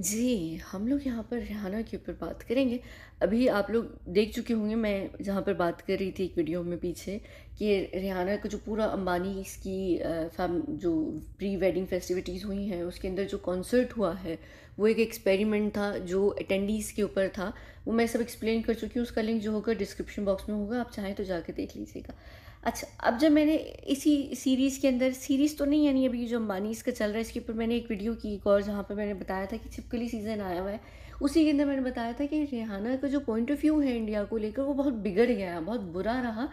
जी, हम लोग यहाँ पर रिहाना के ऊपर बात करेंगे। अभी आप लोग देख चुके होंगे मैं जहाँ पर बात कर रही थी एक वीडियो में पीछे कि रिहाना का जो पूरा अंबानी इसकी फैम जो प्री वेडिंग फेस्टिविटीज़ हुई हैं उसके अंदर जो कॉन्सर्ट हुआ है वो एक एक्सपेरिमेंट था जो अटेंडीज़ के ऊपर था। वो मैं सब एक्सप्लेन कर चुकी हूँ उसका लिंक जो होगा डिस्क्रिप्शन बॉक्स में होगा आप चाहें तो जाके देख लीजिएगा। अच्छा अब जब मैंने इसी सीरीज़ के अंदर सीरीज़ तो नहीं यानी अभी जो अंबानी इसका चल रहा है इसके ऊपर मैंने एक वीडियो की एक और जहाँ पर मैंने बताया था कि छिपकली सीज़न आया हुआ है उसी के अंदर मैंने बताया था कि रिहाना का जो पॉइंट ऑफ व्यू है इंडिया को लेकर वो बहुत बिगड़ गया बहुत बुरा रहा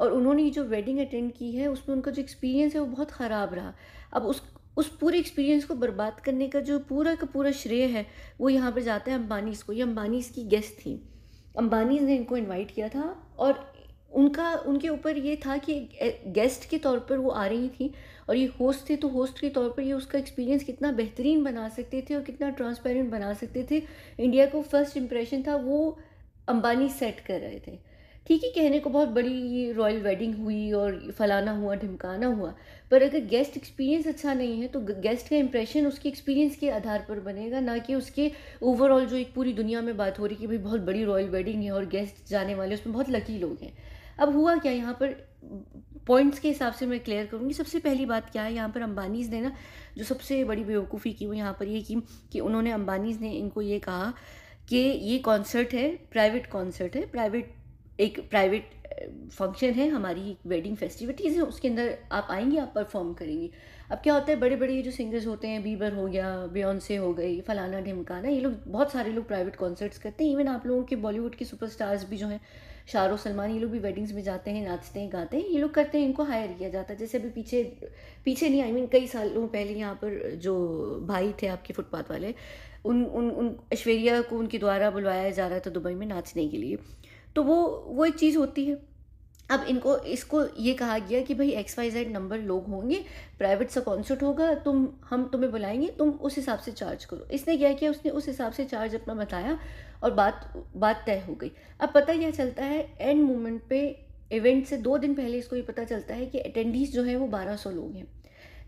और उन्होंने जो वेडिंग अटेंड की है उसमें उनका जो एक्सपीरियंस है वो बहुत ख़राब रहा अब उस उस पूरे एक्सपीरियंस को बर्बाद करने का जो पूरा का पूरा श्रेय है वो यहाँ पर जाता है अम्बानी को ये अम्बानी की गेस्ट थी अम्बानी ने इनको इनवाइट किया था और उनका उनके ऊपर ये था कि गेस्ट के तौर पर वो आ रही थी और ये होस्ट थे तो होस्ट के तौर पर ये उसका एक्सपीरियंस कितना बेहतरीन बना सकते थे और कितना ट्रांसपेरेंट बना सकते थे इंडिया को फर्स्ट इम्प्रेशन था वो अंबानी सेट कर रहे थे ठीक है कहने को बहुत बड़ी रॉयल वेडिंग हुई और फलाना हुआ ढिमकाना हुआ पर अगर गेस्ट एक्सपीरियंस अच्छा नहीं है तो गेस्ट का इंप्रेशन उसके एक्सपीरियंस के आधार पर बनेगा ना कि उसके ओवरऑल जो एक पूरी दुनिया में बात हो रही कि भाई बहुत बड़ी रॉयल वेडिंग है और गेस्ट जाने वाले उसमें बहुत लकी लोग हैं अब हुआ क्या यहाँ पर पॉइंट्स के हिसाब से मैं क्लियर करूँगी सबसे पहली बात क्या है यहाँ पर अंबानीज़ ने ना जो सबसे बड़ी बेवकूफ़ी की वो यहाँ पर ये की कि उन्होंने अंबानीज़ ने इनको ये कहा कि ये कॉन्सर्ट है प्राइवेट कॉन्सर्ट है प्राइवेट एक प्राइवेट फंक्शन है हमारी वेडिंग फेस्टिविटीज़ है उसके अंदर आप आएंगे आप परफॉर्म करेंगी अब क्या होता है बड़े बड़े जो सिंगर्स होते हैं बीबर हो गया बियॉन्से हो गई फलाना ढिमकाना ये लोग बहुत सारे लोग प्राइवेट कॉन्सर्ट्स करते हैं इवन आप लोगों के बॉलीवुड के सुपरस्टार्स भी जो हैं शाहरुख सलमान ये लोग भी वेडिंग्स में जाते हैं नाचते हैं गाते हैं ये लोग करते हैं इनको हायर किया जाता है जैसे अभी पीछे पीछे नहीं आई I मीन mean, कई सालों पहले यहाँ पर जो भाई थे आपके फुटपाथ वाले उन उन उन ऐश्वर्या को उनके द्वारा बुलवाया जा रहा था दुबई में नाचने के लिए तो वो वो एक चीज़ होती है अब इनको इसको ये कहा गया कि भाई एक्स वाई जेड नंबर लोग होंगे प्राइवेट सा कॉन्सर्ट होगा तुम हम तुम्हें बुलाएंगे तुम उस हिसाब से चार्ज करो इसने क्या किया उसने उस हिसाब से चार्ज अपना बताया और बात बात तय हो गई अब पता यह चलता है एंड मोमेंट पे इवेंट से दो दिन पहले इसको ये पता चलता है कि अटेंडीज जो है वो बारह सौ लोग हैं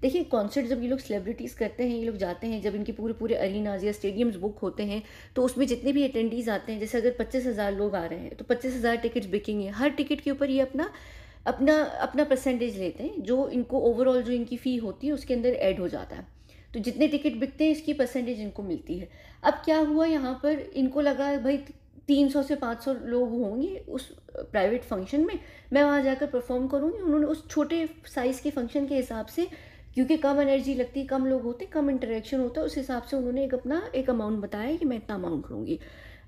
देखिए कॉन्सर्ट जब ये लोग सेलिब्रिटीज़ करते हैं ये लोग जाते हैं जब इनके पूरे पूरे अरीनाज या स्टेडियम्स बुक होते हैं तो उसमें जितने भी अटेंडीज़ आते हैं जैसे अगर पच्चीस हज़ार लोग आ रहे हैं तो पच्चीस हज़ार टिकट्स बिकेंगे हर टिकट के ऊपर ये अपना अपना अपना परसेंटेज लेते हैं जो इनको ओवरऑल जो इनकी फ़ी होती है उसके अंदर ऐड हो जाता है तो जितने टिकट बिकते हैं इसकी परसेंटेज इनको मिलती है अब क्या हुआ यहाँ पर इनको लगा भाई तीन सौ से पाँच सौ लोग होंगे उस प्राइवेट फंक्शन में मैं वहाँ जाकर परफॉर्म करूँगी उन्होंने उस छोटे साइज़ के फंक्शन के हिसाब से क्योंकि कम एनर्जी लगती कम लोग होते कम इंटरेक्शन होता उस हिसाब से उन्होंने एक अपना एक अमाउंट बताया कि मैं इतना अमाउंट लूँगी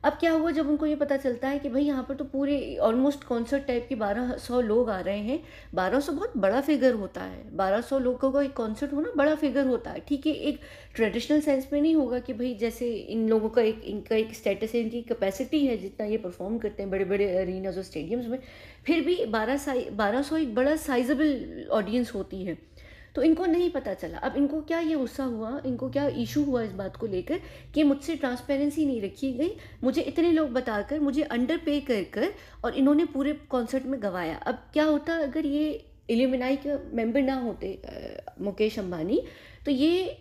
अब क्या हुआ जब उनको ये पता चलता है कि भाई यहाँ पर तो पूरे ऑलमोस्ट कॉन्सर्ट टाइप के बारह सौ लोग आ रहे हैं बारह सौ बहुत बड़ा फिगर होता है बारह सौ लोगों का एक कॉन्सर्ट होना बड़ा फिगर होता है ठीक है एक ट्रेडिशनल सेंस में नहीं होगा कि भाई जैसे इन लोगों का एक इनका एक स्टेटस है इनकी कैपेसिटी है जितना ये परफॉर्म करते हैं बड़े बड़े अरिनाज और स्टेडियम्स में फिर भी बारह साइ बारह सौ एक बड़ा साइजेबल ऑडियंस होती है तो इनको नहीं पता चला अब इनको क्या ये गुस्सा हुआ इनको क्या इशू हुआ इस बात को लेकर कि मुझसे ट्रांसपेरेंसी नहीं रखी गई मुझे इतने लोग बताकर मुझे अंडर पे कर कर और इन्होंने पूरे कॉन्सर्ट में गवाया अब क्या होता अगर ये एल्यूमिनाई के मेंबर ना होते मुकेश अम्बानी तो ये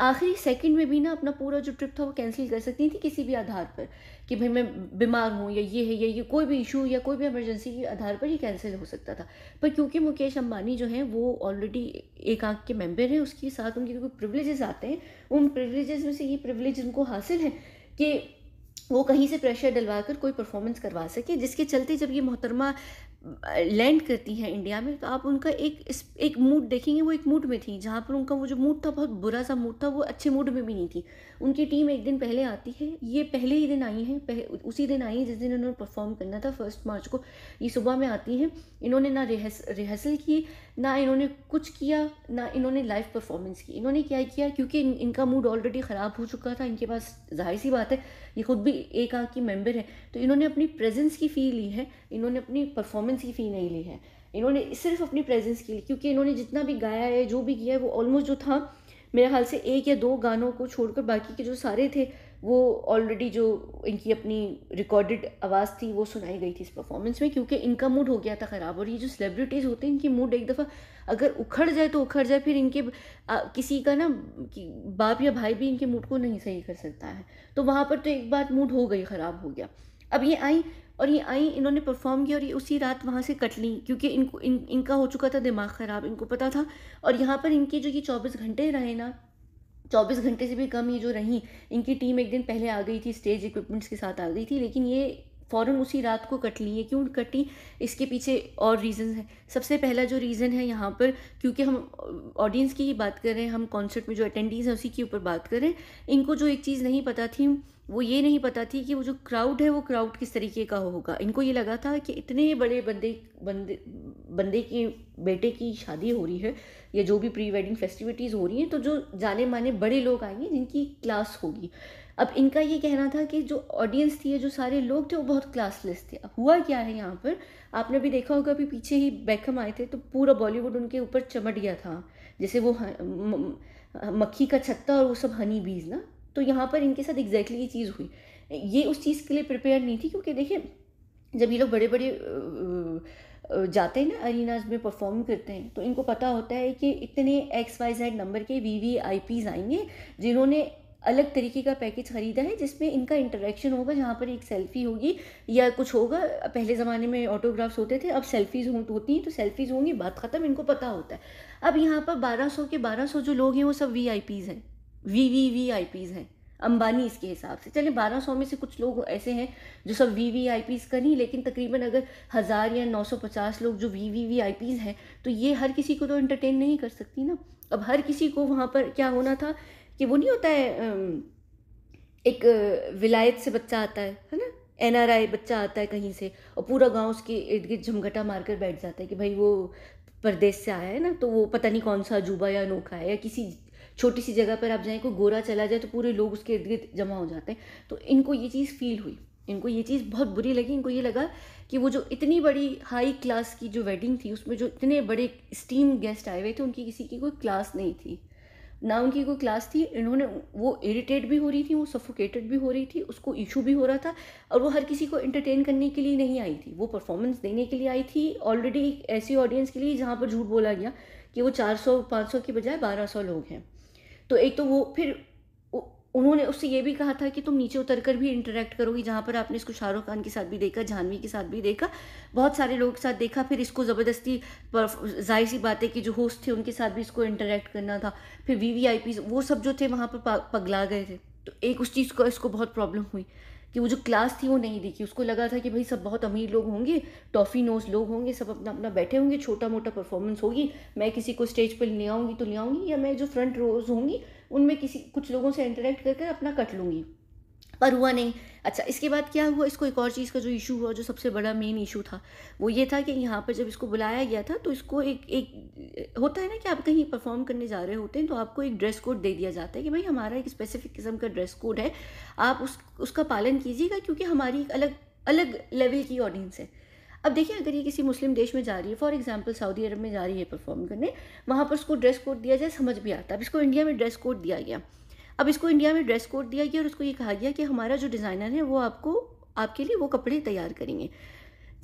आखिरी सेकंड में भी ना अपना पूरा जो ट्रिप था वो कैंसिल कर सकती थी किसी भी आधार पर कि भाई मैं बीमार हूँ या ये है या ये कोई भी इशू या कोई भी एमरजेंसी के आधार पर ही कैंसिल हो सकता था पर क्योंकि मुकेश अंबानी जो हैं वो ऑलरेडी एक आंख के मेंबर हैं उसके साथ उनके कोई प्रिवलेजेस आते हैं उन प्रिवलेजेस में से ये प्रिवलेज उनको हासिल है कि वो कहीं से प्रेशर डलवा कर कोई परफॉर्मेंस करवा सके जिसके चलते जब ये मोहतरमा लैंड करती हैं इंडिया में तो आप उनका एक एक मूड देखेंगे वो एक मूड में थी जहाँ पर उनका वो जो मूड था बहुत बुरा सा मूड था वो अच्छे मूड में भी नहीं थी उनकी टीम एक दिन पहले आती है ये पहले ही दिन आई है उसी दिन आई है जिस दिन उन्होंने परफॉर्म करना था फर्स्ट मार्च को ये सुबह में आती हैं इन्होंने ना रिहर्सल की ना इन्होंने कुछ किया ना इन्होंने लाइव परफॉर्मेंस की इन्होंने क्या किया क्योंकि इन, इनका मूड ऑलरेडी ख़राब हो चुका था इनके पास जाहिर सी बात है ये खुद भी एक आँख की मेम्बर है तो इन्होंने अपनी प्रेजेंस की फील ली है इन्होंने अपनी परफॉर्मेंस प्रेजेंस ही सी नहीं ली है इन्होंने सिर्फ अपनी प्रेजेंस के लिए क्योंकि इन्होंने जितना भी गाया है जो भी किया है वो ऑलमोस्ट जो था मेरे ख्याल से एक या दो गानों को छोड़कर बाकी के जो सारे थे वो ऑलरेडी जो इनकी अपनी रिकॉर्डेड आवाज़ थी वो सुनाई गई थी इस परफॉर्मेंस में क्योंकि इनका मूड हो गया था ख़राब और ये जो सेलिब्रिटीज़ होते हैं इनकी मूड एक दफ़ा अगर उखड़ जाए तो उखड़ जाए फिर इनके आ, किसी का ना कि बाप या भाई भी इनके मूड को नहीं सही कर सकता है तो वहाँ पर तो एक बात मूड हो गई ख़राब हो गया अब ये आई और ये आई इन्होंने परफॉर्म किया और ये उसी रात वहाँ से कट ली क्योंकि इनको इन इनका हो चुका था दिमाग ख़राब इनको पता था और यहाँ पर इनके जो ये चौबीस घंटे रहे ना चौबीस घंटे से भी कम ये जो रहीं इनकी टीम एक दिन पहले आ गई थी स्टेज इक्विपमेंट्स के साथ आ गई थी लेकिन ये फ़ौर उसी रात को कट ली है क्यों कटी इसके पीछे और रीज़न है सबसे पहला जो रीज़न है यहाँ पर क्योंकि हम ऑडियंस की ही बात करें हम कॉन्सर्ट में जो अटेंडीज़ हैं उसी के ऊपर बात करें इनको जो एक चीज़ नहीं पता थी वो ये नहीं पता थी कि वो जो क्राउड है वो क्राउड किस तरीके का होगा इनको ये लगा था कि इतने बड़े बंदे बंदे बंदे के बेटे की शादी हो रही है या जो भी प्री वेडिंग फेस्टिविटीज़ हो रही हैं तो जो जाने माने बड़े लोग आएंगे जिनकी क्लास होगी अब इनका ये कहना था कि जो ऑडियंस थी जो सारे लोग थे वो बहुत क्लासलेस थे अब हुआ क्या है यहाँ पर आपने भी देखा होगा अभी पीछे ही बैकम आए थे तो पूरा बॉलीवुड उनके ऊपर चमट गया था जैसे वो मक्खी का छत्ता और वो सब हनी बीज ना तो यहाँ पर इनके साथ एग्जैक्टली ये चीज़ हुई ये उस चीज़ के लिए प्रिपेयर नहीं थी क्योंकि देखिए जब ये लोग बड़े बड़े जाते हैं ना अरीनाज में परफॉर्म करते हैं तो इनको पता होता है कि इतने एक्स वाई जेड नंबर के वी वी आई पीज आएंगे जिन्होंने अलग तरीके का पैकेज ख़रीदा है जिसमें इनका इंटरेक्शन होगा जहाँ पर एक सेल्फ़ी होगी या कुछ होगा पहले ज़माने में ऑटोग्राफ्स होते थे अब सेल्फ़ीज़ हो होती हैं तो सेल्फ़ीज़ होंगी बात ख़त्म इनको पता होता है अब यहाँ पर 1200 के 1200 जो लोग हैं वो सब वी हैं V V V I Ps हैं अंबानी इसके हिसाब से चले 1200 में से कुछ लोग ऐसे हैं जो सब वी वी आई पीज़ का नहीं लेकिन तकरीबन अगर हज़ार या 950 लोग जो V V V I Ps हैं तो ये हर किसी को तो एंटरटेन नहीं कर सकती ना अब हर किसी को वहाँ पर क्या होना था कि वो नहीं होता है एक विलायत से बच्चा आता है है ना एन आर आई बच्चा आता है कहीं से और पूरा गांव उसके इर्द गिर्द झमघटा मार कर बैठ जाता है कि भाई वो परदेश से आया है ना तो वो पता नहीं कौन सा अजूबा या अनोखा है या किसी छोटी सी जगह पर आप जाएँ कोई गोरा चला जाए तो पूरे लोग उसके इर्द गिर्द जमा हो जाते हैं तो इनको ये चीज़ फील हुई इनको ये चीज़ बहुत बुरी लगी इनको ये लगा कि वो जो इतनी बड़ी हाई क्लास की जो वेडिंग थी उसमें जो इतने बड़े स्टीम गेस्ट आए हुए थे उनकी किसी की कोई क्लास नहीं थी ना उनकी कोई क्लास थी इन्होंने वो इरिटेट भी हो रही थी वो सफोकेटेड भी हो रही थी उसको इशू भी हो रहा था और वो हर किसी को एंटरटेन करने के लिए नहीं आई थी वो परफॉर्मेंस देने के लिए आई थी ऑलरेडी एक ऐसी ऑडियंस के लिए जहाँ पर झूठ बोला गया कि वो 400 500 के बजाय 1200 लोग हैं तो एक तो वो फिर उन्होंने उससे ये भी कहा था कि तुम नीचे उतर कर भी इंटरेक्ट करोगी जहाँ पर आपने इसको शाहरुख खान के साथ भी देखा जानवी के साथ भी देखा बहुत सारे लोगों के साथ देखा फिर इसको ज़बरदस्ती जाहिर सी बातें कि जो होस्ट थे उनके साथ भी इसको इंटरेक्ट करना था फिर वी वो सब जो थे वहाँ पर पगला गए थे तो एक उस चीज़ को इसको बहुत प्रॉब्लम हुई कि वो जो क्लास थी वो नहीं दिखी उसको लगा था कि भाई सब बहुत अमीर लोग होंगे टॉफ़ी नोज लोग होंगे सब अपना अपना बैठे होंगे छोटा मोटा परफॉर्मेंस होगी मैं किसी को स्टेज पर ले आऊँगी तो ले आऊँगी या मैं जो फ्रंट रोज होंगी उनमें किसी कुछ लोगों से इंटरेक्ट करके कर अपना कट लूँगी पर हुआ नहीं अच्छा इसके बाद क्या हुआ इसको एक और चीज़ का जो इशू हुआ जो सबसे बड़ा मेन इशू था वो ये था कि यहाँ पर जब इसको बुलाया गया था तो इसको एक एक होता है ना कि आप कहीं परफॉर्म करने जा रहे होते हैं तो आपको एक ड्रेस कोड दे दिया जाता है कि भाई हमारा एक स्पेसिफिक किस्म का ड्रेस कोड है आप उस उसका पालन कीजिएगा क्योंकि हमारी एक अलग अलग लेवल की ऑडियंस है अब देखिए अगर ये किसी मुस्लिम देश में जा रही है फॉर एग्जांपल सऊदी अरब में जा रही है परफॉर्म करने वहाँ पर उसको ड्रेस कोड दिया जाए समझ भी आता है अब इसको इंडिया में ड्रेस कोड दिया गया अब इसको इंडिया में ड्रेस कोड दिया गया और उसको ये कहा गया कि हमारा जो डिज़ाइनर है वो आपको आपके लिए वो कपड़े तैयार करेंगे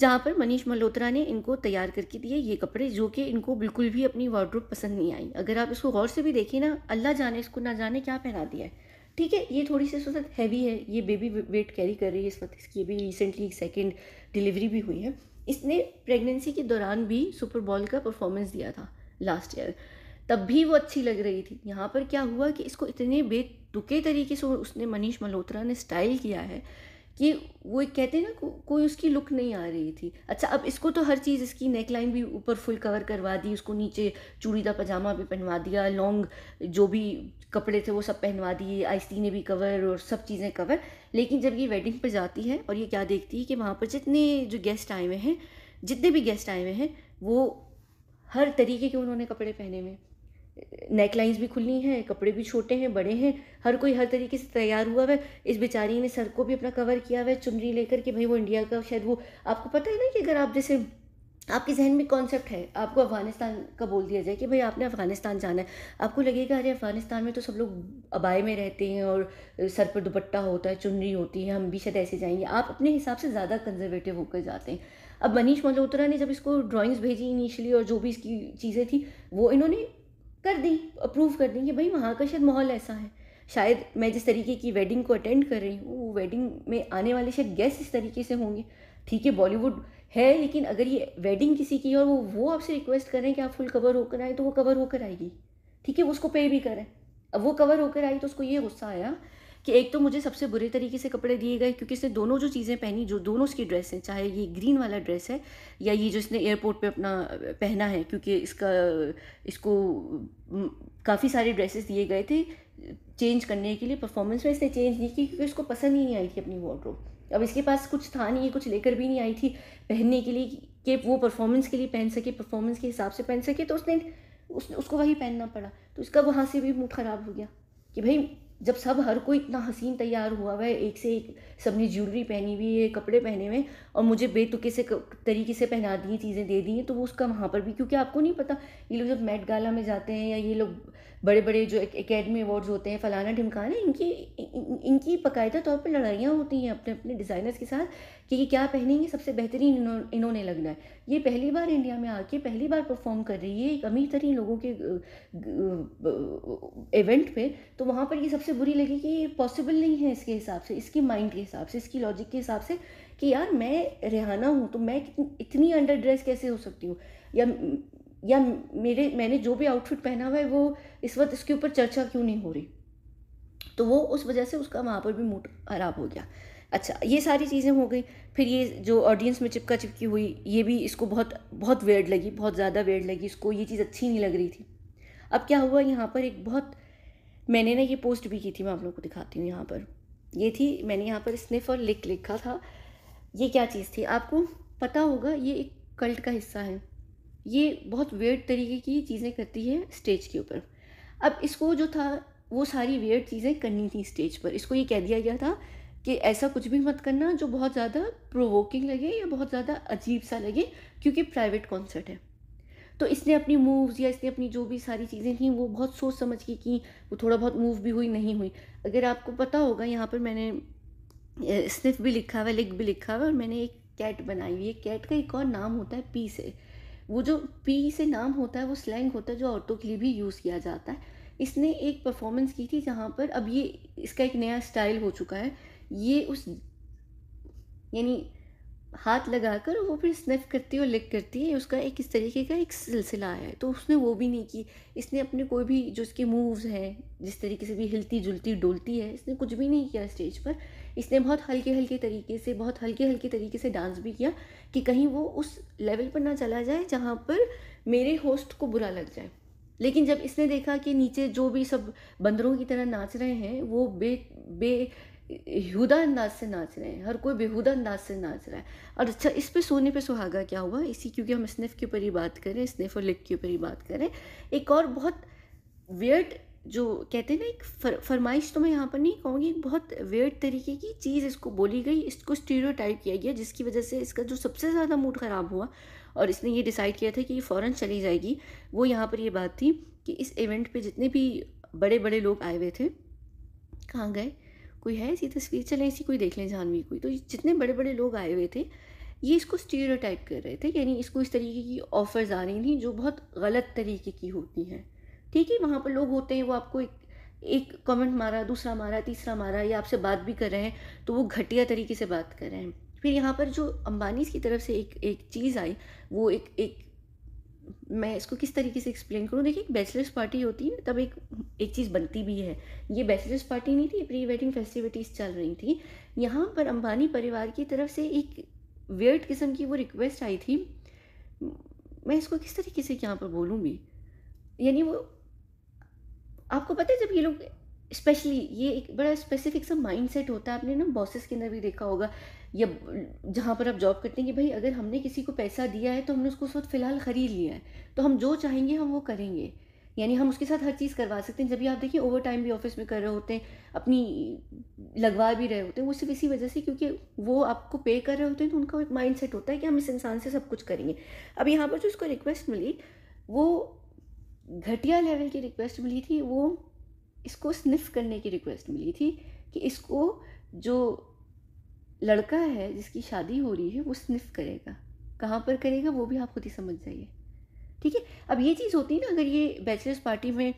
जहाँ पर मनीष मल्होत्रा ने इनको तैयार करके दिए ये कपड़े जो कि इनको बिल्कुल भी अपनी वार्ड्रोप पसंद नहीं आई अगर आप इसको गौर से भी देखें ना अल्लाह जाने इसको ना जाने क्या पहना दिया है ठीक है ये थोड़ी सी इस हैवी है ये बेबी वेट कैरी कर रही है इस वक्त इसकी अभी रिसेंटली एक सेकेंड डिलीवरी भी हुई है इसने प्रेगनेंसी के दौरान भी सुपर बॉल का परफॉर्मेंस दिया था लास्ट ईयर तब भी वो अच्छी लग रही थी यहाँ पर क्या हुआ कि इसको इतने बेतुके तरीके से उसने मनीष मल्होत्रा ने स्टाइल किया है कि वो कहते हैं ना को, कोई उसकी लुक नहीं आ रही थी अच्छा अब इसको तो हर चीज़ इसकी नेक लाइन भी ऊपर फुल कवर करवा दी उसको नीचे चूड़ीदार पजामा भी पहनवा दिया लॉन्ग जो भी कपड़े थे वो सब पहनवा दिए आइसी ने भी कवर और सब चीज़ें कवर लेकिन जब ये वेडिंग पर जाती है और ये क्या देखती है कि वहाँ पर जितने जो गेस्ट आए हुए हैं जितने भी गेस्ट आए हुए हैं वो हर तरीके के उन्होंने कपड़े पहने हुए हैं नेकलाइंस भी खुली हैं कपड़े भी छोटे हैं बड़े हैं हर कोई हर तरीके से तैयार हुआ है इस बेचारी ने सर को भी अपना कवर किया हुआ है चुनरी लेकर के भाई वो इंडिया का शायद वो आपको पता है ना कि अगर आप जैसे आपके जहन में कॉन्सेप्ट है आपको अफ़गानिस्तान का बोल दिया जाए कि भाई आपने अफ़गानिस्तान जाना है आपको लगेगा अरे अफ़गानिस्तान में तो सब लोग अबाए में रहते हैं और सर पर दुपट्टा होता है चुनरी होती है हम भी शायद ऐसे जाएंगे आप अपने हिसाब से ज़्यादा कंजर्वेटिव होकर जाते हैं अब मनीष मल्होत्रा ने जब इसको ड्राइंग्स भेजी इनिशियली और जो भी इसकी चीज़ें थी वो इन्होंने कर दी अप्रूव कर दी कि भाई वहाँ का शायद माहौल ऐसा है शायद मैं जिस तरीके की वेडिंग को अटेंड कर रही हूँ वो वेडिंग में आने वाले शायद गेस्ट इस तरीके से होंगे ठीक है बॉलीवुड है लेकिन अगर ये वेडिंग किसी की और वो वो आपसे रिक्वेस्ट कर रहे हैं कि आप फुल कवर होकर आए तो वो कवर होकर आएगी ठीक है वो उसको पे भी करें अब वो कवर होकर आई तो उसको ये गुस्सा आया कि एक तो मुझे सबसे बुरे तरीके से कपड़े दिए गए क्योंकि इसने दोनों जो चीज़ें पहनी जो दोनों उसकी ड्रेस हैं चाहे ये ग्रीन वाला ड्रेस है या ये जो इसने एयरपोर्ट पे अपना पहना है क्योंकि इसका इसको काफ़ी सारे ड्रेसेस दिए गए थे चेंज करने के लिए परफॉर्मेंस में इसने चेंज नहीं की क्योंकि इसको पसंद ही नहीं आई थी अपनी वॉड्रोब अब इसके पास कुछ था नहीं कुछ लेकर भी नहीं आई थी पहनने के लिए कि वो परफॉर्मेंस के लिए पहन सके परफॉर्मेंस के हिसाब से पहन सके तो उसने उसने उसको वही पहनना पड़ा तो इसका वहाँ से भी मूड ख़राब हो गया कि भाई जब सब हर कोई इतना हसीन तैयार हुआ हुआ है एक से एक सबने ज्वेलरी पहनी हुई है कपड़े पहने हुए और मुझे बेतुके से तरीके से पहना दिए चीज़ें दे दी हैं तो वो उसका वहाँ पर भी क्योंकि आपको नहीं पता ये लोग जब मेट गाला में जाते हैं या ये लोग बड़े बड़े जो एकेडमी अवार्ड्स होते हैं फलाना ढिमकाना इनकी इन, इनकी बकायदा तौर पर लड़ाइयाँ होती हैं अपने अपने डिज़ाइनर्स के साथ कि ये क्या पहनेंगे सबसे बेहतरीन इन्होंने लगना है ये पहली बार इंडिया में आके पहली बार परफॉर्म कर रही है एक अमीर तरीन लोगों के इवेंट पे तो वहाँ पर ये सबसे बुरी लगी कि ये पॉसिबल नहीं है इसके हिसाब से इसकी माइंड के हिसाब से इसकी लॉजिक के हिसाब से कि यार मैं रिहाना हूँ तो मैं इतनी अंडर ड्रेस कैसे हो सकती हूँ या या मेरे मैंने जो भी आउटफिट पहना हुआ है वो इस वक्त इसके ऊपर चर्चा क्यों नहीं हो रही तो वो उस वजह से उसका वहाँ पर भी मूड खराब हो गया अच्छा ये सारी चीज़ें हो गई फिर ये जो ऑडियंस में चिपका चिपकी हुई ये भी इसको बहुत बहुत वेड़ लगी बहुत ज़्यादा वेर्ड लगी इसको ये चीज़ अच्छी नहीं लग रही थी अब क्या हुआ यहाँ पर एक बहुत मैंने ना ये पोस्ट भी की थी मैं आप लोग को दिखाती हूँ यहाँ पर ये थी मैंने यहाँ पर स्निफ और लिख लिखा था ये क्या चीज़ थी आपको पता होगा ये एक कल्ट का हिस्सा है ये बहुत वेट तरीके की चीज़ें करती है स्टेज के ऊपर अब इसको जो था वो सारी वेट चीज़ें करनी थी स्टेज पर इसको ये कह दिया गया था कि ऐसा कुछ भी मत करना जो बहुत ज़्यादा प्रोवोकिंग लगे या बहुत ज़्यादा अजीब सा लगे क्योंकि प्राइवेट कॉन्सर्ट है तो इसने अपनी मूव्स या इसने अपनी जो भी सारी चीज़ें थी वो बहुत सोच समझ के की वो थोड़ा बहुत मूव भी हुई नहीं हुई अगर आपको पता होगा यहाँ पर मैंने स्निफ भी लिखा हुआ है लिख भी लिखा हुआ है और मैंने एक कैट बनाई हुई है कैट का एक और नाम होता है पी से वो जो पी से नाम होता है वो स्लैंग होता है जो औरतों के लिए भी यूज़ किया जाता है इसने एक परफॉर्मेंस की थी जहाँ पर अब ये इसका एक नया स्टाइल हो चुका है ये उस यानी हाथ लगा कर वो फिर स्निफ करती है और लिक करती है उसका एक इस तरीके का एक सिलसिला आया है तो उसने वो भी नहीं की इसने अपने कोई भी जो इसके मूव्स हैं जिस तरीके से भी हिलती जुलती डोलती है इसने कुछ भी नहीं किया स्टेज पर इसने बहुत हल्के हल्के तरीके से बहुत हल्के हल्के तरीके से डांस भी किया कि कहीं वो उस लेवल पर ना चला जाए जहाँ पर मेरे होस्ट को बुरा लग जाए लेकिन जब इसने देखा कि नीचे जो भी सब बंदरों की तरह नाच रहे हैं वो बे बे हुदा अंदाज से नाच रहे हैं हर कोई बेहुदा अंदाज से नाच रहा है और अच्छा इस पे सोने पे सुहागा क्या हुआ इसी क्योंकि हम स्निफ के ऊपर ही बात करें स्निफ और लिप के ऊपर ही बात करें एक और बहुत वियर्ड जो कहते हैं ना एक फर, फरमाइश तो मैं यहाँ पर नहीं कहूँगी एक बहुत वेर्ड तरीके की चीज़ इसको बोली गई इसको स्टीरियो किया गया जिसकी वजह से इसका जो सबसे ज़्यादा मूड ख़राब हुआ और इसने ये डिसाइड किया था कि ये फ़ौरन चली जाएगी वो यहाँ पर ये बात थी कि इस इवेंट पे जितने भी बड़े बड़े लोग आए हुए थे कहाँ गए कोई है ऐसी तस्वीर चलें ऐसी कोई देख लें जानवी कोई तो जितने बड़े बड़े लोग आए हुए थे ये इसको स्टीरियो कर रहे थे यानी इसको इस तरीके की ऑफ़र्स आ रही थी जो बहुत गलत तरीके की होती हैं ठीक है वहाँ पर लोग होते हैं वो आपको एक एक कमेंट मारा दूसरा मारा तीसरा मारा या आपसे बात भी कर रहे हैं तो वो घटिया तरीके से बात कर रहे हैं फिर यहाँ पर जो अंबानीज की तरफ से एक एक चीज़ आई वो एक एक मैं इसको किस तरीके से एक्सप्लेन करूँ देखिए एक बैचलर्स पार्टी होती है तब एक एक चीज़ बनती भी है ये बैचलर्स पार्टी नहीं थी प्री वेडिंग फेस्टिविटीज़ चल रही थी यहाँ पर अंबानी परिवार की तरफ से एक वियर्ड किस्म की वो रिक्वेस्ट आई थी मैं इसको किस तरीके से यहाँ पर बोलूँगी यानी वो आपको पता है जब ये लोग स्पेशली ये एक बड़ा स्पेसिफिक सा माइंड सेट होता है आपने ना बॉसेस के अंदर भी देखा होगा या जहाँ पर आप जॉब करते हैं कि भाई अगर हमने किसी को पैसा दिया है तो हमने उसको उस वक्त फ़िलहाल ख़रीद लिया है तो हम जो चाहेंगे हम वो करेंगे यानी हम उसके साथ हर चीज़ करवा सकते हैं जब भी आप देखिए ओवर टाइम भी ऑफिस में कर रहे होते हैं अपनी लगवा भी रहे होते हैं वो सिर्फ इसी वजह से क्योंकि वो आपको पे कर रहे होते हैं तो उनका एक माइंड सेट होता है कि हम इस इंसान से सब कुछ करेंगे अब यहाँ पर जो उसको रिक्वेस्ट मिली वो घटिया लेवल की रिक्वेस्ट मिली थी वो इसको स्निफ करने की रिक्वेस्ट मिली थी कि इसको जो लड़का है जिसकी शादी हो रही है वो स्निफ करेगा कहाँ पर करेगा वो भी आप खुद ही समझ जाइए ठीक है अब ये चीज़ होती है ना अगर ये बैचलर्स पार्टी में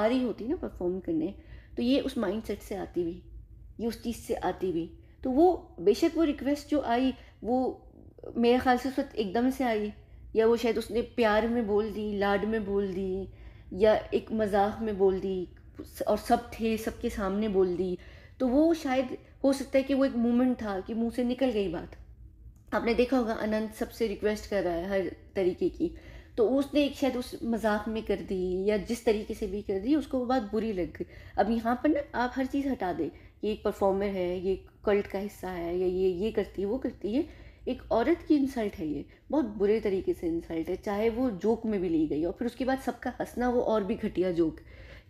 आ रही होती ना परफॉर्म करने तो ये उस माइंड सेट से आती हुई ये उस चीज़ से आती हुई तो वो बेशक वो रिक्वेस्ट जो आई वो मेरे ख्याल से उस वक्त एकदम से आई या वो शायद उसने प्यार में बोल दी लाड में बोल दी या एक मजाक में बोल दी और सब थे सबके सामने बोल दी तो वो शायद हो सकता है कि वो एक मोमेंट था कि मुंह से निकल गई बात आपने देखा होगा अनंत सबसे रिक्वेस्ट कर रहा है हर तरीके की तो उसने एक शायद उस मजाक में कर दी या जिस तरीके से भी कर दी उसको वो बात बुरी लग गई अब यहाँ पर ना आप हर चीज़ हटा दें ये एक परफॉर्मर है ये कल्ट का हिस्सा है या ये ये करती है वो करती है एक औरत की इंसल्ट है ये बहुत बुरे तरीके से इंसल्ट है चाहे वो जोक में भी ली गई और फिर उसके बाद सबका हंसना वो और भी घटिया जोक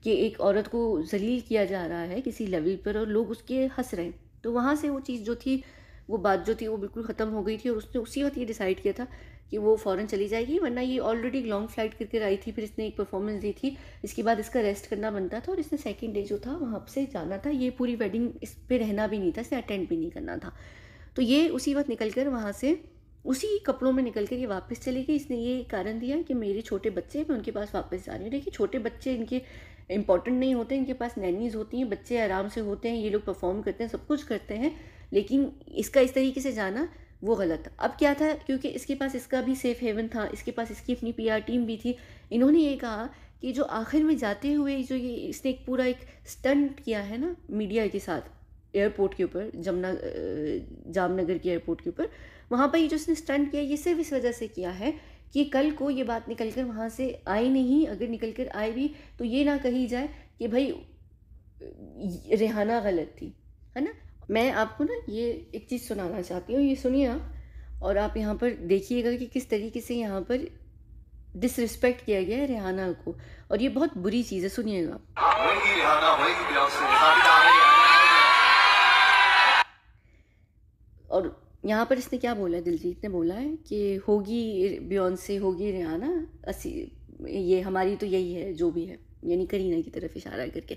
कि एक औरत को जलील किया जा रहा है किसी लेवल पर और लोग उसके हंस रहे हैं तो वहाँ से वो चीज़ जो थी वो बात जो थी वो बिल्कुल ख़त्म हो गई थी और उसने उसी वक्त ये डिसाइड किया था कि वो फ़ौरन चली जाएगी वरना ये ऑलरेडी लॉन्ग फ्लाइट करके आई थी फिर इसने एक परफॉर्मेंस दी थी इसके बाद इसका रेस्ट करना बनता था और इसने सेकेंड डे जो था वहाँ से जाना था ये पूरी वेडिंग इस पर रहना भी नहीं था इसने अटेंड भी नहीं करना था तो ये उसी वक्त निकल कर वहाँ से उसी कपड़ों में निकल कर ये वापस चले गए इसने ये कारण दिया कि मेरे छोटे बच्चे मैं उनके पास वापस जा रही हूँ देखिए छोटे बच्चे इनके इंपॉर्टेंट नहीं होते इनके पास नैनीज होती हैं बच्चे आराम से होते हैं ये लोग परफॉर्म करते हैं सब कुछ करते हैं लेकिन इसका इस तरीके से जाना वो गलत था अब क्या था क्योंकि इसके पास इसका भी सेफ़ हेवन था इसके पास इसकी अपनी आर टीम भी थी इन्होंने ये कहा कि जो आखिर में जाते हुए जो ये इसने एक पूरा एक स्टंट किया है ना मीडिया के साथ एयरपोर्ट के ऊपर जमुना जामनगर के एयरपोर्ट के ऊपर वहाँ पर ये जो उसने स्टंट किया ये सिर्फ इस वजह से किया है कि कल को ये बात निकल कर वहाँ से आई नहीं अगर निकल कर आई भी तो ये ना कही जाए कि भाई रेहाना गलत थी है ना मैं आपको ना ये एक चीज़ सुनाना चाहती हूँ ये सुनिए आप और आप यहाँ पर देखिएगा कि किस तरीके से यहाँ पर डिसरिस्पेक्ट किया गया है रेहाना को और ये बहुत बुरी चीज़ है सुनिएगा और यहाँ पर इसने क्या बोला दिलजीत ने बोला है कि होगी से होगी रियाना असी ये हमारी तो यही है जो भी है यानी करीना की तरफ इशारा करके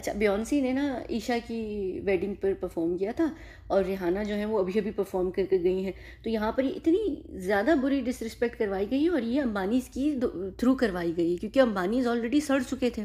अच्छा बियॉन्सी ने ना ईशा की वेडिंग पर परफॉर्म किया था और रिहाना जो है वो अभी अभी परफॉर्म करके गई हैं तो यहाँ पर ये इतनी ज़्यादा बुरी डिसरिस्पेक्ट करवाई गई और ये अंबानीज़ की थ्रू करवाई गई क्योंकि अंबानीज़ ऑलरेडी सड़ चुके थे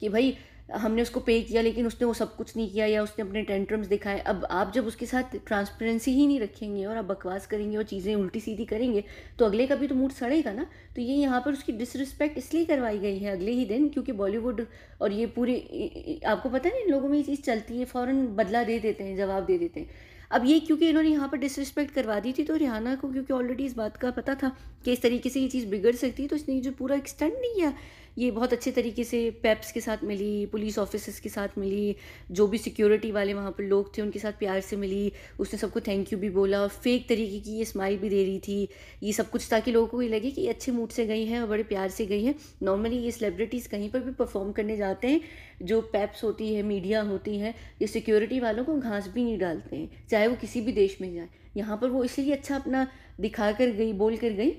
कि भाई हमने उसको पे किया लेकिन उसने वो सब कुछ नहीं किया या उसने अपने टेंट्रम्स दिखाए अब आप जब उसके साथ ट्रांसपेरेंसी ही नहीं रखेंगे और आप बकवास करेंगे और चीज़ें उल्टी सीधी करेंगे तो अगले का भी तो मूड सड़ेगा ना तो ये यहाँ पर उसकी डिसरिस्पेक्ट इसलिए करवाई गई है अगले ही दिन क्योंकि बॉलीवुड और ये पूरी आपको पता नहीं इन लोगों में ये चीज़ चलती है फ़ौर बदला दे देते हैं जवाब दे देते हैं अब ये क्योंकि इन्होंने यहाँ पर डिसरिस्पेक्ट करवा दी थी तो रिहाना को क्योंकि ऑलरेडी इस बात का पता था कि इस तरीके से ये चीज़ बिगड़ सकती है तो इसने जो पूरा एक्सटेंड नहीं किया ये बहुत अच्छे तरीके से पैप्स के साथ मिली पुलिस ऑफिसर्स के साथ मिली जो भी सिक्योरिटी वाले वहाँ पर लोग थे उनके साथ प्यार से मिली उसने सबको थैंक यू भी बोला और फेक तरीके की ये स्माइल भी दे रही थी ये सब कुछ ताकि लोगों को ये लगे कि ये अच्छे मूड से गई हैं और बड़े प्यार से गई हैं नॉर्मली ये सेलिब्रिटीज़ कहीं पर भी परफॉर्म करने जाते हैं जो पैप्स होती है मीडिया होती है ये सिक्योरिटी वालों को घास भी नहीं डालते हैं चाहे वो किसी भी देश में जाए यहाँ पर वो इसलिए अच्छा अपना दिखा कर गई बोल कर गई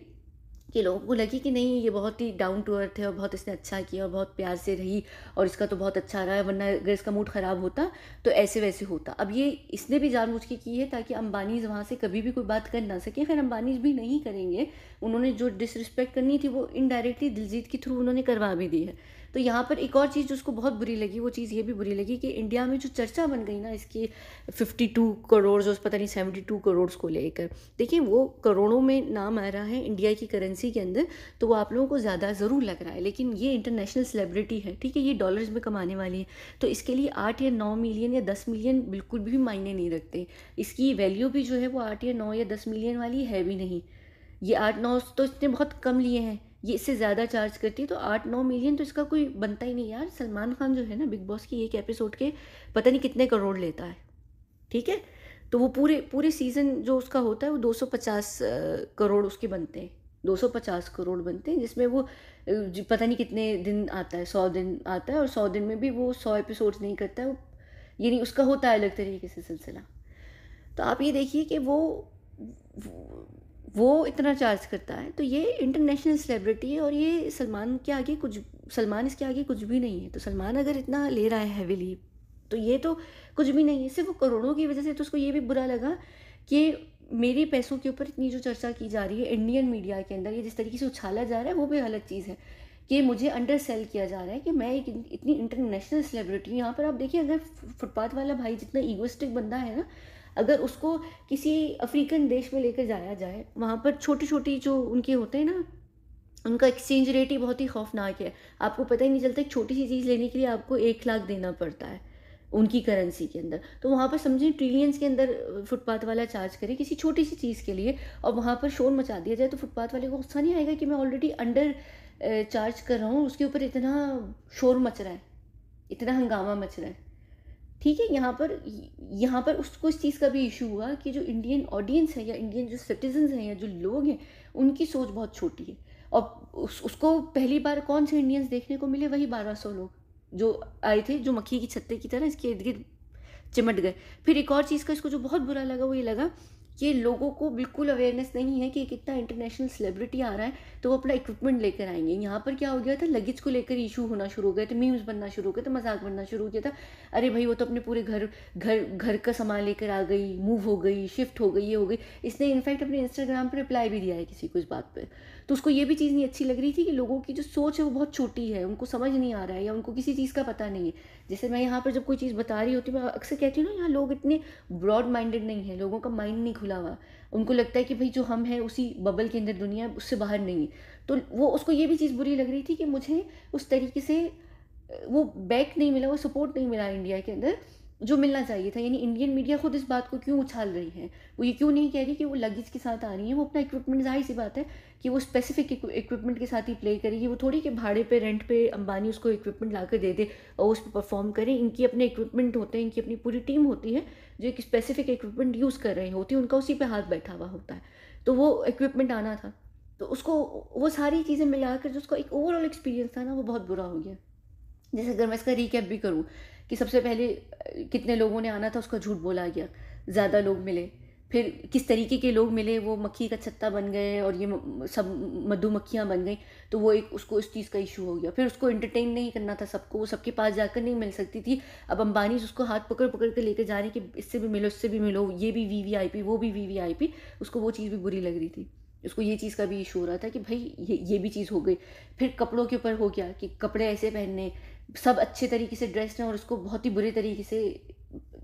कि लोगों को लगे कि नहीं ये बहुत ही डाउन टू अर्थ है और बहुत इसने अच्छा किया और बहुत प्यार से रही और इसका तो बहुत अच्छा रहा है वरना अगर इसका मूड ख़राब होता तो ऐसे वैसे होता अब ये इसने भी जानबूझ के की है ताकि अंबानीज वहाँ से कभी भी कोई बात कर ना सके खैर अंबानीज भी नहीं करेंगे उन्होंने जो डिसरिस्पेक्ट करनी थी वो इनडायरेक्टली दिलजीत के थ्रू उन्होंने करवा भी दी है तो यहाँ पर एक और चीज़ जो उसको बहुत बुरी लगी वो चीज़ ये भी बुरी लगी कि इंडिया में जो चर्चा बन गई ना इसकी फिफ्टी टू करोड़ उस पता नहीं सेवेंटी टू करोड़ को लेकर देखिए वो करोड़ों में नाम आ रहा है इंडिया की करेंसी के अंदर तो वो आप लोगों को ज़्यादा ज़रूर लग रहा है लेकिन ये इंटरनेशनल सेलिब्रिटी है ठीक है ये डॉलर्स में कमाने वाली है तो इसके लिए आठ या नौ मिलियन या दस मिलियन बिल्कुल भी मायने नहीं रखते इसकी वैल्यू भी जो है वो आठ या नौ या दस मिलियन वाली है भी नहीं ये आठ नौ तो इसने बहुत कम लिए हैं ये इससे ज़्यादा चार्ज करती है तो आठ नौ मिलियन तो इसका कोई बनता ही नहीं यार सलमान खान जो है ना बिग बॉस की एक एपिसोड के पता नहीं कितने करोड़ लेता है ठीक है तो वो पूरे पूरे सीज़न जो उसका होता है वो 250 करोड़ उसके बनते हैं 250 करोड़ बनते हैं जिसमें वो पता नहीं कितने दिन आता है सौ दिन आता है और सौ दिन में भी वो सौ एपिसोड्स नहीं करता है यानी उसका होता है अलग तरीके से सिलसिला तो आप ये देखिए कि वो, वो वो इतना चार्ज करता है तो ये इंटरनेशनल सेलिब्रिटी है और ये सलमान के आगे कुछ सलमान इसके आगे कुछ भी नहीं है तो सलमान अगर इतना ले रहा है हैवीली तो ये तो कुछ भी नहीं है सिर्फ करोड़ों की वजह से तो उसको ये भी बुरा लगा कि मेरे पैसों के ऊपर इतनी जो चर्चा की जा रही है इंडियन मीडिया के अंदर ये जिस तरीके से उछाला जा रहा है वो भी अलग चीज़ है कि मुझे अंडर सेल किया जा रहा है कि मैं एक इतनी इंटरनेशनल सेलिब्रिटी यहाँ पर आप देखिए अगर फुटपाथ वाला भाई जितना ईगोस्टिक बंदा है ना अगर उसको किसी अफ्रीकन देश में लेकर जाया जाए वहाँ पर छोटी छोटी जो उनके होते हैं ना उनका एक्सचेंज रेट ही बहुत ही खौफनाक है आपको पता ही नहीं चलता एक छोटी सी चीज़ लेने के लिए आपको एक लाख देना पड़ता है उनकी करेंसी के अंदर तो वहाँ पर समझें ट्रिलियंस के अंदर फुटपाथ वाला चार्ज करे किसी छोटी सी चीज़ के लिए और वहाँ पर शोर मचा दिया जाए तो फुटपाथ वाले को गुस्सा नहीं आएगा कि मैं ऑलरेडी अंडर चार्ज कर रहा हूँ उसके ऊपर इतना शोर मच रहा है इतना हंगामा मच रहा है ठीक है यहाँ पर यहाँ पर उसको इस चीज़ का भी इशू हुआ कि जो इंडियन ऑडियंस है या इंडियन जो सिटीजन्स हैं या जो लोग हैं उनकी सोच बहुत छोटी है और उस, उसको पहली बार कौन से इंडियंस देखने को मिले वही बारह सौ लोग जो आए थे जो मक्खी की छत्ते की तरह इसके इर्द गिर्द चिमट गए फिर एक और चीज़ का इसको जो बहुत बुरा लगा वो ये लगा ये लोगों को बिल्कुल अवेयरनेस नहीं है कि कितना इंटरनेशनल सेलिब्रिटी आ रहा है तो वो अपना इक्विपमेंट लेकर आएंगे यहाँ पर क्या हो गया था लगेज को लेकर इशू होना शुरू हो गया था मीम्स बनना शुरू हो गया था मजाक बनना शुरू हो गया था अरे भाई वो तो अपने पूरे घर घर घर का सामान लेकर आ गई मूव हो गई शिफ्ट हो गई ये हो गई इसने इनफैक्ट अपने इंस्टाग्राम पर रिप्लाई भी दिया है किसी को इस बात पर तो उसको ये भी चीज़ नहीं अच्छी लग रही थी कि लोगों की जो सोच है वो बहुत छोटी है उनको समझ नहीं आ रहा है या उनको किसी चीज़ का पता नहीं है जैसे मैं यहाँ पर जब कोई चीज़ बता रही होती मैं अक्सर कहती हूँ ना यहाँ लोग इतने ब्रॉड माइंडेड नहीं है लोगों का माइंड नहीं खुला हुआ उनको लगता है कि भाई जो हम हैं उसी बबल के अंदर दुनिया है उससे बाहर नहीं है तो वो उसको ये भी चीज़ बुरी लग रही थी कि मुझे उस तरीके से वो बैक नहीं मिला वो सपोर्ट नहीं मिला इंडिया के अंदर जो मिलना चाहिए था यानी इंडियन मीडिया खुद इस बात को क्यों उछाल रही है वो ये क्यों नहीं कह रही कि वो लगेज के साथ आ रही है वो अपना इक्विपमेंट जाहिर सी बात है कि वो स्पेसिफिक इक्विपमेंट के साथ ही प्ले करेगी वो थोड़ी कि भाड़े पे रेंट पे अंबानी उसको इक्विपमेंट ला दे दे और उस परफॉर्म करें इनकी अपने इक्विपमेंट होते हैं इनकी अपनी पूरी टीम होती है जो एक स्पेसिफिक इक्विपमेंट यूज़ कर रही होती है उनका उसी पर हाथ बैठा हुआ होता है तो वो इक्विपमेंट आना था तो उसको वो सारी चीज़ें मिलाकर जो उसका एक ओवरऑल एक्सपीरियंस था ना वो बहुत बुरा हो गया जैसे अगर मैं इसका रिकैप भी करूँ कि सबसे पहले कितने लोगों ने आना था उसका झूठ बोला गया ज़्यादा लोग मिले फिर किस तरीके के लोग मिले वो मक्खी का छत्ता बन गए और ये सब मधुमक्खियाँ बन गई तो वो एक उसको इस चीज़ का इशू हो गया फिर उसको एंटरटेन नहीं करना था सबको वो सबके पास जाकर नहीं मिल सकती थी अब अंबानी उसको हाथ पकड़ पकड़ के लेकर जा रही कि इससे भी मिलो इससे भी मिलो ये भी वी वी आई पी वो भी वी वी आई पी उसको वो चीज़ भी बुरी लग रही थी उसको ये चीज़ का भी इशू हो रहा था कि भाई ये ये भी चीज़ हो गई फिर कपड़ों के ऊपर हो गया कि कपड़े ऐसे पहनने सब अच्छे तरीके से ड्रेस्ड हैं और उसको बहुत ही बुरे तरीके से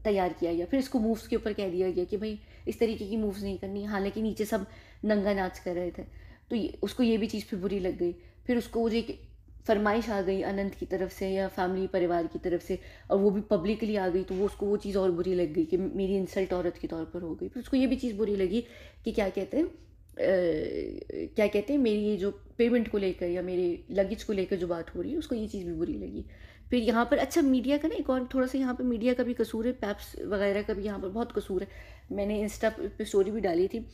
तैयार किया गया फिर इसको मूव्स के ऊपर कह दिया गया कि भाई इस तरीके की मूव्स नहीं करनी हालांकि नीचे सब नंगा नाच कर रहे थे तो ये उसको ये भी चीज़ फिर बुरी लग गई फिर उसको वो जो एक फरमाइश आ गई अनंत की तरफ से या फैमिली परिवार की तरफ से और वो भी पब्लिकली आ गई तो वो उसको वो चीज़ और बुरी लग गई कि मेरी इंसल्ट औरत के तौर पर हो गई फिर उसको ये भी चीज़ बुरी लगी कि क्या कहते हैं क्या कहते हैं मेरी ये जो पेमेंट को लेकर या मेरे लगेज को लेकर जो बात हो रही है उसको ये चीज़ भी बुरी लगी फिर यहाँ पर अच्छा मीडिया का ना एक और थोड़ा सा यहाँ पर मीडिया का भी कसूर है पैप्स वगैरह का भी यहाँ पर बहुत कसूर है मैंने इंस्टा पे स्टोरी भी डाली थी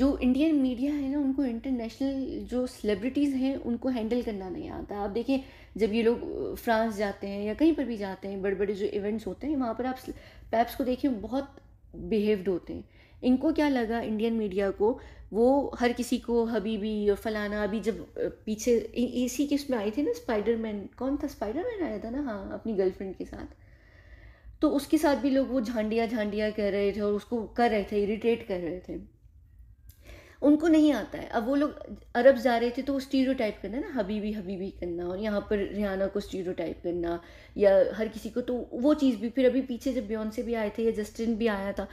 जो इंडियन मीडिया है ना उनको इंटरनेशनल जो सेलिब्रिटीज़ हैं उनको हैंडल करना नहीं आता आप देखें जब ये लोग फ्रांस जाते हैं या कहीं पर भी जाते हैं बड़े बड़े जो इवेंट्स होते हैं वहाँ पर आप पैप्स को देखें बहुत बिहेव्ड होते हैं इनको क्या लगा इंडियन मीडिया को वो हर किसी को हबीबी और फलाना अभी जब पीछे इसी के में आए थे ना स्पाइडरमैन कौन था स्पाइडरमैन आया था ना हाँ अपनी गर्लफ्रेंड के साथ तो उसके साथ भी लोग वो झांडिया झांडिया कह रहे थे और उसको कर रहे थे इरिटेट कर रहे थे उनको नहीं आता है अब वो लोग अरब जा रहे थे तो वो स्टीरियो टाइप करना ना हबीबी हबीबी करना और यहाँ पर रिहाना को स्टीरियो टाइप करना या हर किसी को तो वो चीज़ भी फिर अभी पीछे जब बियॉन्से भी आए थे या जस्टिन भी आया था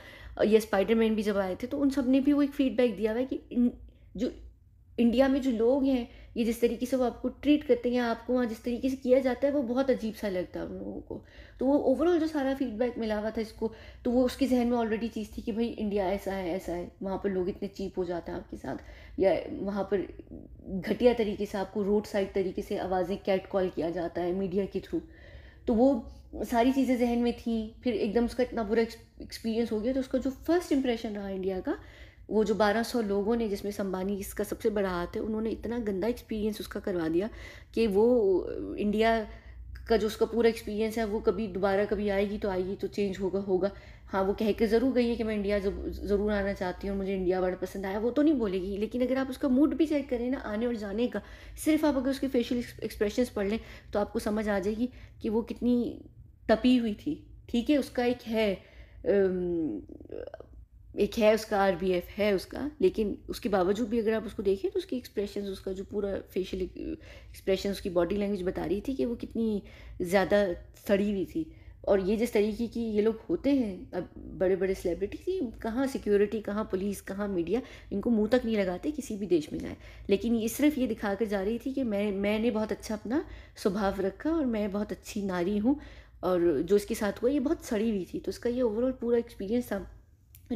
या स्पाइडरमैन भी जब आए थे तो उन सब ने भी वो एक फीडबैक दिया हुआ है कि जो इंडिया में जो लोग हैं ये जिस तरीके से वो आपको ट्रीट करते हैं या आपको वहाँ जिस तरीके से किया जाता है वो बहुत अजीब सा लगता है उन लोगों को तो वो ओवरऑल जो सारा फीडबैक मिला हुआ था इसको तो वो उसके जहन में ऑलरेडी चीज़ थी कि भाई इंडिया ऐसा है ऐसा है वहाँ पर लोग इतने चीप हो जाते हैं आपके साथ या वहाँ पर घटिया तरीके से आपको रोड साइड तरीके से आवाज़ें कैट कॉल किया जाता है मीडिया के थ्रू तो वो सारी चीज़ें जहन में थी फिर एकदम उसका इतना बुरा एक्सपीरियंस हो गया तो उसका जो फर्स्ट इम्प्रेशन रहा इंडिया का वो जो 1200 लोगों ने जिसमें संबानी इसका सबसे बड़ा हाथ है उन्होंने इतना गंदा एक्सपीरियंस उसका करवा दिया कि वो इंडिया का जो उसका पूरा एक्सपीरियंस है वो कभी दोबारा कभी आएगी तो आएगी तो चेंज होगा होगा हाँ वो कह के ज़रूर गई है कि मैं इंडिया ज़रूर आना चाहती हूँ मुझे इंडिया बड़ा पसंद आया वो तो नहीं बोलेगी लेकिन अगर आप उसका मूड भी चेक करें ना आने और जाने का सिर्फ आप अगर उसके फेशियल एक्सप्रेशन पढ़ लें तो आपको समझ आ जाएगी कि वो कितनी तपी हुई थी ठीक है उसका एक है एक है उसका आर बी एफ है उसका लेकिन उसके बावजूद भी अगर आप उसको देखें तो उसकी एक्सप्रेशन उसका जो पूरा फेशियल एक्सप्रेशन uh, उसकी बॉडी लैंग्वेज बता रही थी कि वो कितनी ज़्यादा सड़ी हुई थी और ये जिस तरीके की ये लोग होते हैं अब बड़े बड़े सेलिब्रिटीज ये कहाँ सिक्योरिटी कहाँ पुलिस कहाँ मीडिया इनको मुंह तक नहीं लगाते किसी भी देश में जाए लेकिन ये सिर्फ ये दिखा कर जा रही थी कि मैं मैंने बहुत अच्छा अपना स्वभाव रखा और मैं बहुत अच्छी नारी हूँ और जो इसके साथ हुआ ये बहुत सड़ी हुई थी तो उसका ये ओवरऑल पूरा एक्सपीरियंस था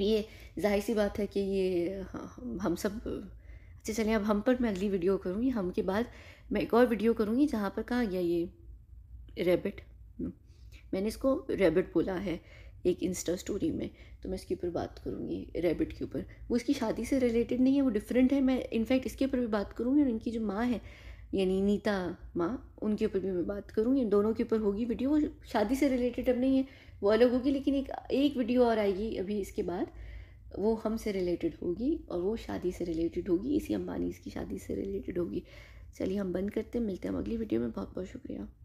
ये जाहिर सी बात है कि ये हाँ, हम सब अच्छा चलें अब हम पर मैं अगली वीडियो करूँगी हम के बाद मैं एक और वीडियो करूँगी जहाँ पर कहा गया ये रेबिट हम्म, मैंने इसको रेबिट बोला है एक इंस्टा स्टोरी में तो मैं इसके ऊपर बात करूँगी रेबिट के ऊपर वो इसकी शादी से रिलेटेड नहीं है वो डिफरेंट है मैं इनफैक्ट इसके ऊपर भी बात करूँगी और इनकी जो माँ है यानी नीता माँ उनके ऊपर भी मैं बात करूँगी दोनों के ऊपर होगी वीडियो वो शादी से रिलेटेड अब नहीं है वो अलग होगी लेकिन एक एक वीडियो और आएगी अभी इसके बाद वो हमसे रिलेटेड होगी और वो शादी से रिलेटेड होगी इसी अम्बानी इसकी शादी से रिलेटेड होगी चलिए हम बंद करते हैं मिलते हैं हम अगली वीडियो में बहुत बहुत शुक्रिया